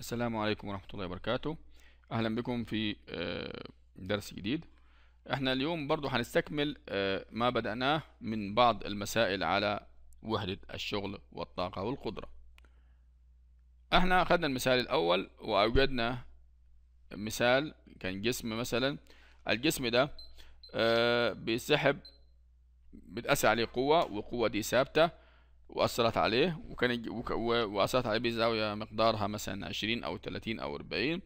السلام عليكم ورحمة الله وبركاته أهلا بكم في آه، درس جديد احنا اليوم برضو هنستكمل آه، ما بدأناه من بعض المسائل على وحدة الشغل والطاقة والقدرة احنا أخذنا المثال الأول وأوجدنا مثال كان جسم مثلا الجسم ده آه، بيسحب بتقاس عليه قوة والقوة دي ثابتة وأثرت عليه وكان وأثرت عليه بزاوية مقدارها مثلا عشرين أو تلاتين أو أربعين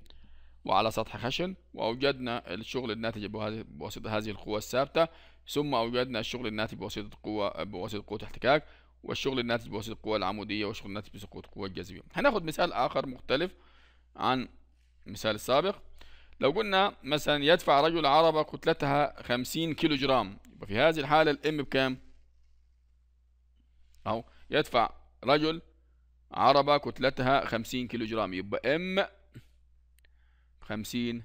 وعلى سطح خشن وأوجدنا الشغل الناتج بواسطة هذه القوة الثابتة ثم أوجدنا الشغل الناتج بواسطة قوة بواسطة قوة احتكاك والشغل الناتج بواسطة القوة العمودية والشغل الناتج بواسطة قوه الجاذبية هناخد مثال آخر مختلف عن المثال السابق لو قلنا مثلا يدفع رجل عربة كتلتها 50 كيلو جرام يبقى في هذه الحالة الام بكام؟ اهو يدفع رجل عربة كتلتها 50 كيلو جرام يبقى ام 50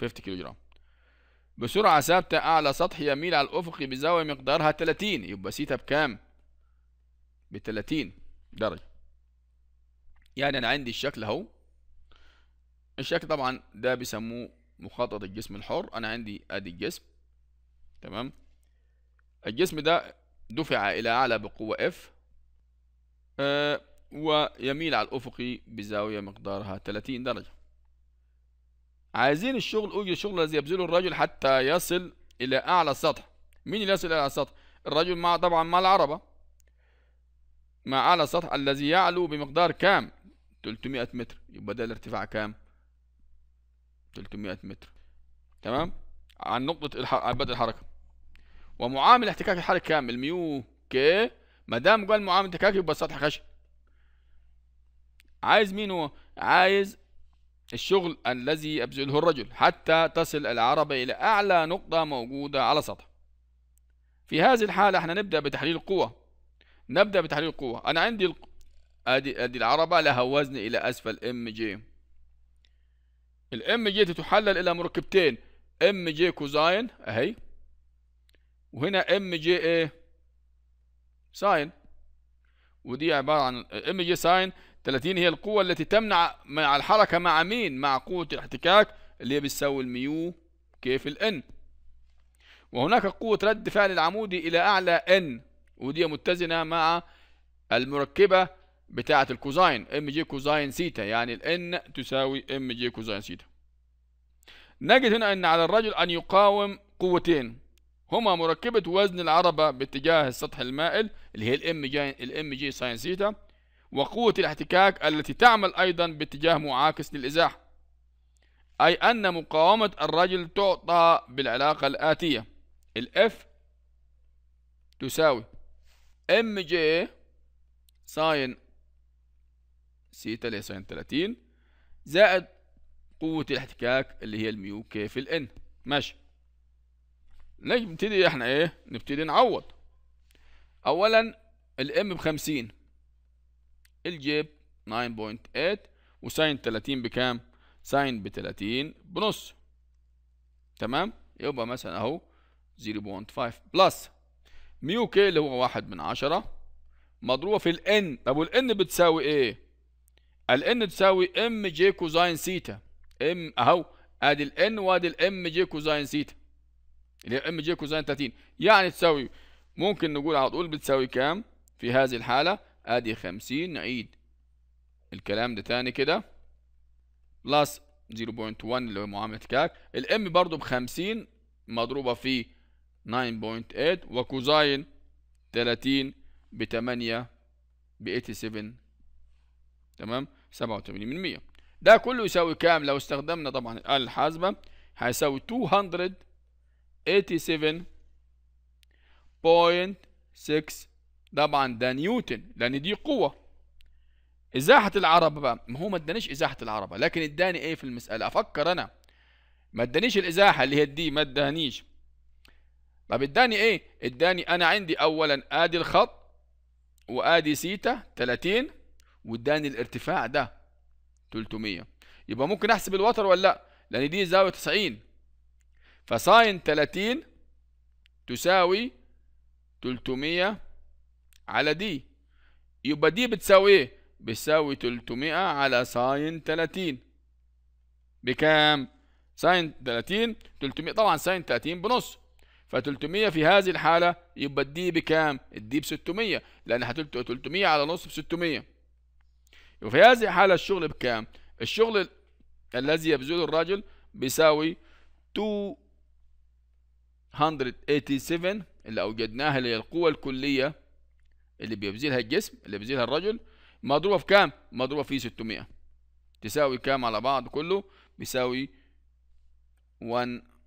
50 كيلو جرام بسرعة ثابتة أعلى سطح يميل على الأفق بزاوية مقدارها 30 يبقى سيتا بكام؟ ب 30 درجة يعني أنا عندي الشكل أهو الشكل طبعا ده بيسموه مخطط الجسم الحر أنا عندي أدي الجسم تمام الجسم ده دفع إلى أعلى بقوة F آه، ويميل على الأفقي بزاوية مقدارها 30 درجة عايزين الشغل أوجد الشغل الذي يبذله الرجل حتى يصل إلى أعلى السطح مين اللي يصل إلى أعلى السطح؟ الرجل مع طبعا مع العربة مع أعلى السطح الذي يعلو بمقدار كام؟ 300 متر يبقى ده الارتفاع كام؟ 300 متر تمام؟ عن نقطة الح... بدء الحركة ومعامل احتكاك الحركي كامل ميو كي ما دام قال معامل احتكاكي يبقى السطح خشب عايز مين هو عايز الشغل الذي يبذله الرجل حتى تصل العربة إلى أعلى نقطة موجودة على سطح في هذه الحالة احنا نبدأ بتحليل القوة نبدأ بتحليل القوة أنا عندي ادي ادي العربة لها وزن إلى أسفل ام جي الام جي تتحلل إلى مركبتين ام جي كوزاين أهي وهنا ام جي ايه ساين ودي عبارة عن ام جي ساين 30 هي القوة التي تمنع مع الحركة مع مين مع قوة الاحتكاك اللي هي بتساوي الميو كيف الان وهناك قوة رد فعل العمودي إلى أعلى ان ودي متزنة مع المركبة بتاعة الكوزاين ام جي كوزاين سيتا يعني الان تساوي ام جي كوزاين سيتا نجد هنا أن على الرجل أن يقاوم قوتين هما مركبة وزن العربة باتجاه السطح المائل اللي هي الام جي الام جي ساين ثيتا وقوة الاحتكاك التي تعمل أيضا باتجاه معاكس للإزاحة أي أن مقاومة الرجل تعطى بالعلاقة الآتية الإف تساوي ام جي ساين سيتا اللي هي ساين 30 زائد قوة الاحتكاك اللي هي الميو كي في الان ماشي نبتدي احنا ايه نبتدي نعوض اولا الام ب 50 الجيب 9.8 وساين 30 بكام ساين ب 30 بنص تمام يبقى مثلا اهو 0.5 بلس ميو كي اللي هو واحد من عشرة مضروبة في الان طب والان بتساوي ايه الان تساوي ام جي كوزاين سيتا ام اهو ادي الان وادي الام جي كوزاين سيتا اللي هي ام جي كوزين 30 يعني تساوي ممكن نقول على طول بتساوي كام في هذه الحالة ادي 50 نعيد الكلام ده تاني كده بلس 0.1 اللي هو معاملة كاك الام برضو ب 50 مضروبة في 9.8 وكوزين 30 ب 8 ب 87 تمام 87 من 100 ده كله يساوي كام لو استخدمنا طبعا الآلة الحاسبة هيساوي 200 87.6 طبعا ده نيوتن لان دي قوه ازاحه العربه بقى ما هو ما ادانيش ازاحه العربه لكن اداني ايه في المساله افكر انا ما ادانيش الازاحه اللي هي دي ما ادانيش طب اداني ايه اداني انا عندي اولا ادي الخط وادي سيتا 30 واداني الارتفاع ده 300 يبقى ممكن احسب الوتر ولا لا لان دي زاويه 90 فساين 30 تساوي 300 على دي يبقى دي بتساوي ايه بتساوي 300 على ساين 30 بكام ساين 30 300 طبعا ساين 30 بنص ف 300 في هذه الحالة يبقى الدي بكام؟ الدي ب 600 لأن هتلت 300 على نص ب 600 وفي هذه الحالة الشغل بكام؟ الشغل الذي يبذله الرجل بيساوي 2 187 اللي أوجدناها اللي هي القوة الكلية اللي بيبذلها الجسم اللي بيبذلها الرجل مضروبة في كام؟ مضروبة في 600 تساوي كام على بعض كله؟ بيساوي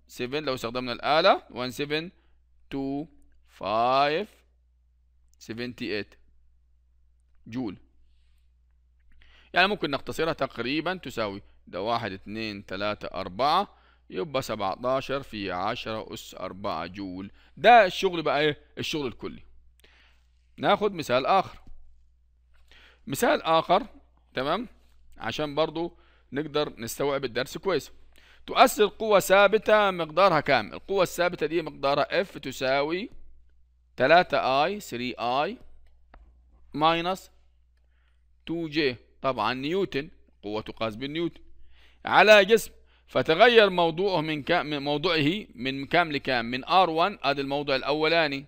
17 لو استخدمنا الآلة 172578 جول يعني ممكن نختصرها تقريبا تساوي ده واحد اتنين تلاتة أربعة يبقى 17 في 10 أس 4 جول ده الشغل بقى إيه الشغل الكلي ناخد مثال آخر مثال آخر تمام عشان برضو نقدر نستوعب الدرس كويس تؤثر قوة ثابتة مقدارها كام القوة الثابتة دي مقدارها F تساوي 3i 3i ماينس 2j طبعا نيوتن قوة تقاس بالنيوتن على جسم فتغير موضوعه من كام موضوعه من كام لكام من R1 ادي الموضع الاولاني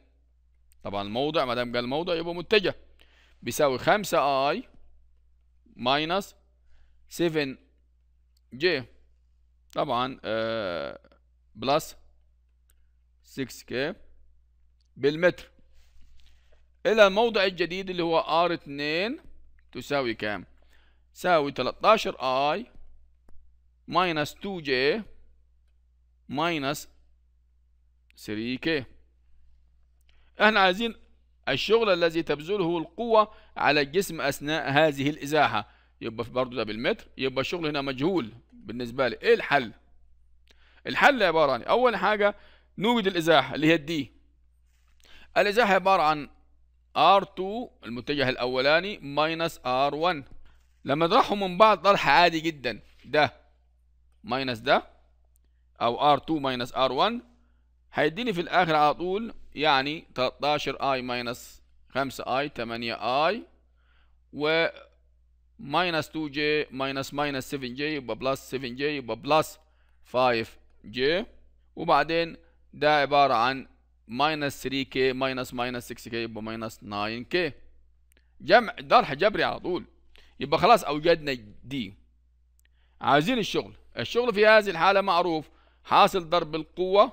طبعا الموضع ما دام قال الموضع يبقى متجه بيساوي 5 i ماينس 7 جي طبعا آه، بلس 6 كي بالمتر الى الموضع الجديد اللي هو R2 تساوي كام؟ تساوي 13 i minus 2j minus 3k احنا عايزين الشغل الذي تبذله القوة على الجسم أثناء هذه الإزاحة يبقى برضه ده بالمتر يبقى الشغل هنا مجهول بالنسبة لي إيه الحل؟ الحل عبارة عن أول حاجة نوجد الإزاحة اللي هي الدي الإزاحة عبارة عن R2 المتجه الأولاني ماينس R1 لما نطرحهم من بعض طرح عادي جدا ده ماينس ده او R2 ماينس R1 هيديني في الاخر على طول يعني 13 I ماينس 5 I 8 I و ماينس 2J ماينس ماينس 7J يبقى بلس 7J يبقى بلس 5J وبعدين ده عبارة عن ماينس 3K ماينس ماينس 6K يبقى ماينس 9K جمع طرح جبري على طول يبقى خلاص اوجدنا دي عايزين الشغل الشغل في هذه الحالة معروف حاصل ضرب القوة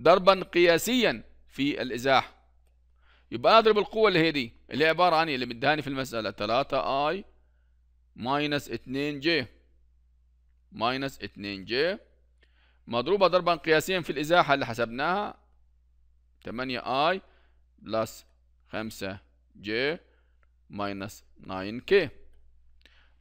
ضربا قياسيا في الإزاحة يبقى أضرب القوة اللي هي دي اللي عبارة عن إيه؟ اللي مدهاني في المسألة 3 I ماينس 2 j ماينس 2 j مضروبة ضربا قياسيا في الإزاحة اللي حسبناها 8 I بلس 5 j ماينس 9 k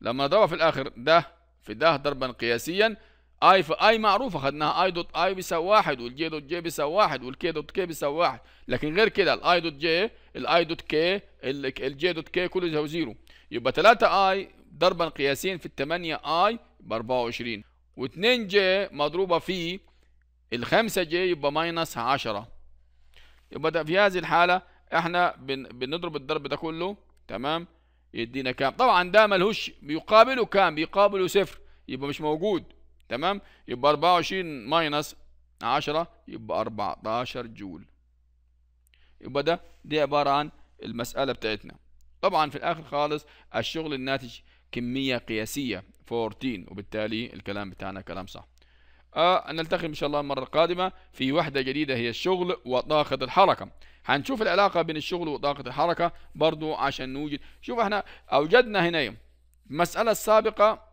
لما نضربها في الآخر ده في ده ضربا قياسيا اي في اي معروف اخذناها اي دوت اي بيساوي واحد والجي دوت جي بيساوي واحد والكي دوت كي بيساوي واحد لكن غير كده الاي دوت جي الاي دوت كي الجي دوت كي كله يساوي زيرو يبقى 3 اي ضربا قياسيا في ال 8 اي ب 24 و2 جي مضروبه في ال 5 جي يبقى ماينس 10 يبقى ده في هذه الحاله احنا بن بنضرب الضرب ده كله تمام يدينا كام طبعا ده ملهوش بيقابله كام بيقابله صفر يبقى مش موجود تمام يبقى 24 ماينس 10 يبقى 14 جول يبقى ده دي عبارة عن المسألة بتاعتنا طبعا في الآخر خالص الشغل الناتج كمية قياسية 14 وبالتالي الكلام بتاعنا كلام صح آه نلتقي إن شاء الله المرة القادمة في وحدة جديدة هي الشغل وطاقة الحركة هنشوف العلاقة بين الشغل وطاقة الحركة برضو عشان نوجد شوف احنا أوجدنا هنا المسألة السابقة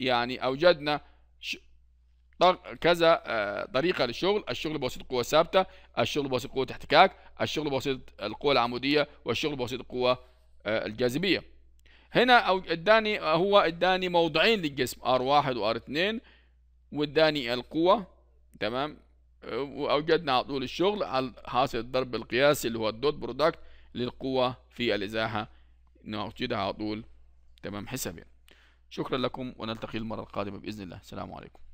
يعني أوجدنا كذا آه، طريقه للشغل الشغل بواسطه قوه ثابته الشغل بواسطه قوه احتكاك الشغل بواسطه القوه العموديه والشغل بواسطه القوه آه، الجاذبيه هنا او اداني آه، هو اداني موضعين للجسم ار1 وار2 واداني القوه تمام واوجدنا على طول الشغل على حاصل الضرب القياسي اللي هو الدوت برودكت للقوه في الازاحه نوجدها على طول تمام حسابي شكرا لكم ونلتقي المرة القادمة بإذن الله السلام عليكم